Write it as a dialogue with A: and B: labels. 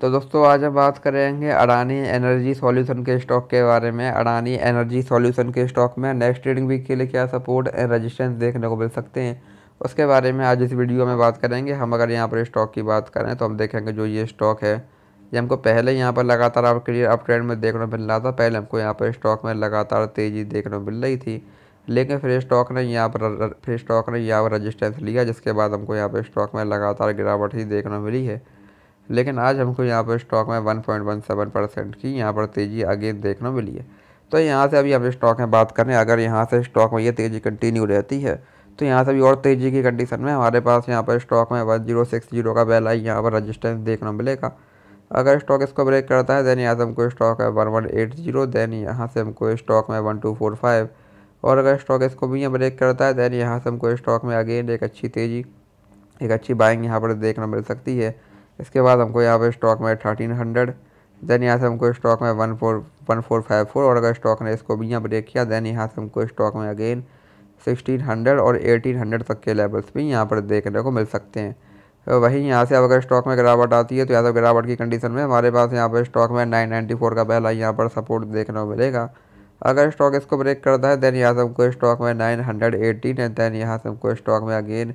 A: तो दोस्तों आज हम बात करेंगे अडानी एनर्जी सॉल्यूशन के स्टॉक के बारे में अडानी एनर्जी सॉल्यूशन के स्टॉक में नेक्स्ट ट्रेडिंग वीक के लिए क्या सपोर्ट एंड रजिस्टेंस देखने को मिल सकते हैं उसके बारे में आज इस वीडियो में बात करेंगे हम अगर यहाँ पर स्टॉक की बात करें तो हम देखेंगे जो ये स्टॉक है ये हमको पहले यहाँ पर लगातार आप क्लियर अप ट्रेंड में देखने को मिल रहा था पहले हमको यहाँ पर स्टॉक में लगातार तेज़ी देखने को मिल रही थी लेकिन फिर स्टॉक ने यहाँ पर फिर स्टॉक ने यहाँ पर रजिस्टेंस लिया जिसके बाद हमको यहाँ पर स्टॉक में लगातार गिरावट ही देखने को मिली है लेकिन आज हमको यहाँ पर स्टॉक में one one point seven percent की यहाँ पर तेज़ी आगे देखने मिली है तो यहाँ से अभी हम स्टॉक में बात करें अगर यहाँ से स्टॉक में ये तेज़ी कंटिन्यू रहती है तो यहाँ से भी और तेज़ी की कंडीशन में हमारे पास यहाँ पर स्टॉक में वन जीरो सिक्स जीरो का बेल आई यहाँ पर रजिस्टेंस देखना मिलेगा अगर स्टॉक इसको ब्रेक करता है देन यहाँ से हमको स्टॉक है one one eight zero then यहाँ से हमको स्टॉक में वन टू फोर फाइव और अगर स्टॉक इसको भी यहाँ ब्रेक करता है देन यहाँ से हमको स्टॉक में अगेन एक अच्छी तेज़ी एक अच्छी बाइंग यहाँ पर देखना मिल सकती है इसके बाद हमको यहाँ पे स्टॉक में थर्टीन हंड्रेड देन यहाँ से हमको स्टॉक में one four one four five four और अगर स्टॉक ने इसको भी यहाँ ब्रेक किया देन यहाँ से हमको स्टॉक में अगेन सिक्सटीन हंड्रेड और एटीन हंड्रेड तक के लेवल्स भी यहाँ पर देखने को मिल सकते हैं तो वहीं यहाँ से अगर स्टॉक में गिरावट आती है तो यहाँ से गिरावट की कंडीशन में हमारे पास यहाँ पर स्टॉक में नाइन नाइन्टी फोर का पहला यहाँ पर सपोर्ट देखने को मिलेगा अगर स्टॉक इसको ब्रेक करता है देन यहाँ से हमको स्टॉक में नाइन हंड्रेड एटीन है देन यहाँ से हमको स्टॉक में अगेन